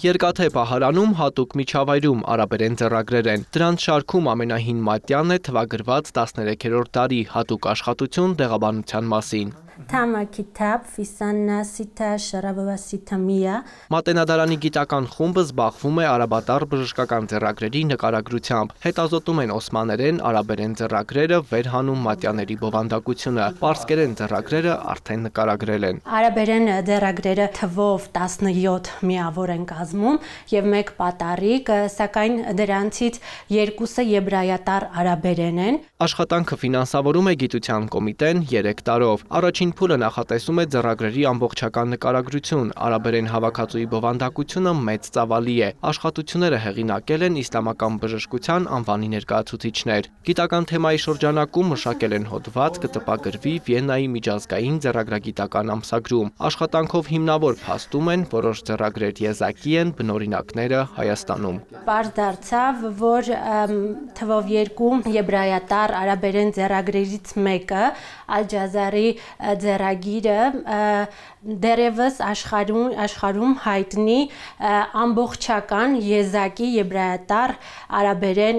Երկաթե պահարանում հատուկ միջավայրում արաբերեն ձեռագրեր են։ Դրանց շարքում ամենահին մատյան է թվագրված 13-րդ դարի հատուկ աշխատություն դեղաբանության մասին։ Թամա քիթապ, ֆիսաննասիթա, շարաբավասիթամիա։ Մատենադարանի գիտական խումբը զբաղվում է արաբատար բժշկական ձեռագրերի նկարագրությամբ։ Հետազոտում են օսմաներեն, արաբերեն ձեռագրերը, վերհանում մատյաների բովանդակությունը։ Պարսկերեն ձեռագրերը արդեն նկարագրել են։ Արաբերեն ձեռագրերը թվով 17 միավոր են կազմում եւ մեկ պատարիկ, սակայն դրանցից երկուսը եբրայատար արաբերեն են։ Աշխատանքը ֆինանսավորում է գիտության կոմիտեն 3 տարով։ Առաջին Ջերմային փուլը նախատեսում է ձեռագրերի ամբողջական նկարագրություն, արաբերեն հավաքածուի բովանդակությունը մեծ ծավալի է։ Աշխատությունները հեղինակել են իսլամական բժշկության անվանի ներկայացուցիչներ։ Գիտական թեմայի շրջանակում մշակել են հոդված կտպագրվի Վիեննայի միջազգային ձեռագրագիտական ամսագրում։ Աշխատանքով հիմնավոր փաստում են, որոշ ձեռագրեր եզակի են բնօրինակները Հայաստանում։ Պարզ դարձավ, որ թվով երկու եբրայատար արաբերեն ձեռագրերից մեկը Ալ-Ջազարի ձեռագիրը դերևս աշխարհում աշխարհում հայտնի ամբողջական եզակի եբրայատար արաբերեն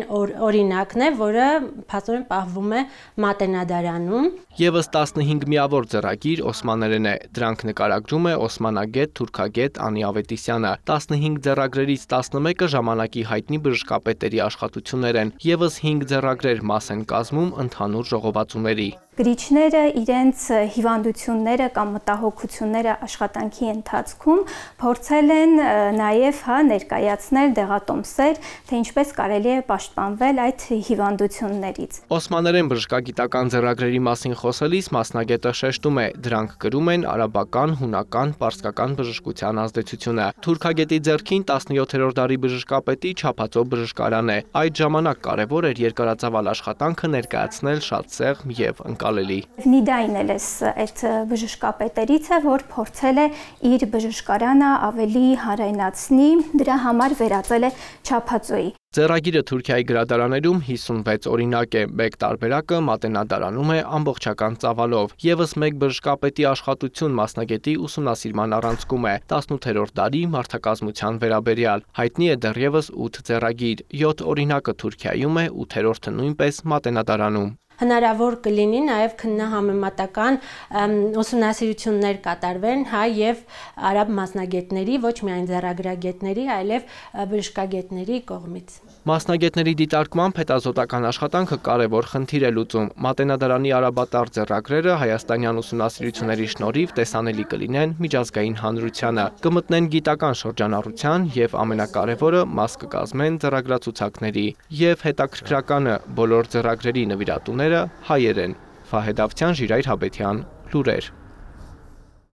օրինակն է, որը փաստորեն պահվում է Մատենադարանում։ Եվս 15 միավոր ձեռագիր օսմաներեն է։ Դրանք նկարագրում է օսմանագետ թուրքագետ Անի Ավետիսյանը։ 15 ձեռագրերից 11-ը ժամանակի հայտնի բժշկապետերի աշխատություններ են։ Եվս 5 ձեռագրեր մաս են կազմում ընդհանուր ժողովածուների։ Գրիչները իրենց հիվանդությունները կամ մտահոգությունները աշխատանքի ընթացքում փորձել են նաև հա ներկայացնել դեղատոմսեր, թե ինչպես կարելի է պաշտպանվել այդ հիվանդություններից։ Օսմաներեն բժշկագիտական ձեռագրերի մասին խոսելիս մասնագետը շեշտում է, դրանք գրում են արաբական, հունական, պարսկական բժշկության ազդեցությունը։ Թուրքագետի ձեռքին 17-րդ դարի բժշկապետի Չափածո բժշկարան է։ Այդ ժամանակ կարևոր էր երկարաձավալ աշխատանքը ներկայացնել շատ սեղմ եւ անկալելի։ Նիդային էլ էս այդ բժշկապետերից է, որ փորձել է իր բժշկարանը ավելի հանրայնացնի, դրա համար վերածել է չափածոյի։ Ձեռագիրը Թուրքիայի գրադարաներում 56 օրինակ է։ Մեկ տարբերակը մատենադարանում է ամբողջական ծավալով։ Եվս մեկ բժշկապետի աշխատություն մասնագետի ուսումնասիրման առանցքում է 18-րդ դարի մարդակազմության վերաբերյալ։ Հայտնի է դեռևս 8 ձեռագիր։ 7 օրինակը Թուրքիայում է, 8-րդը նույնպես մատենադարանում հնարավոր կլինի նաև քննահամեմատական ուսումնասիրություններ կատարվեն հայ եւ արաբ մասնագետների, ոչ միայն ձեռագրագետների, այլև բժշկագետների կողմից։ Մասնագետների դիտարկմամբ հետազոտական աշխատանքը կարևոր խնդիր է լուծում։ Մատենադարանի արաբատար ձեռագրերը հայաստանյան ուսումնասիրությունների շնորհիվ տեսանելի կլինեն միջազգային հանրությանը, կմտնեն գիտական շրջանառության եւ ամենակարևորը մաս կկազմեն ձեռագրացուցակների եւ հետաքրքրականը բոլոր ձեռագրերի նվիրատուները Լուրերը հայերեն։ Վահեդավթյան Ժիրայր Հաբետյան, Լուրեր։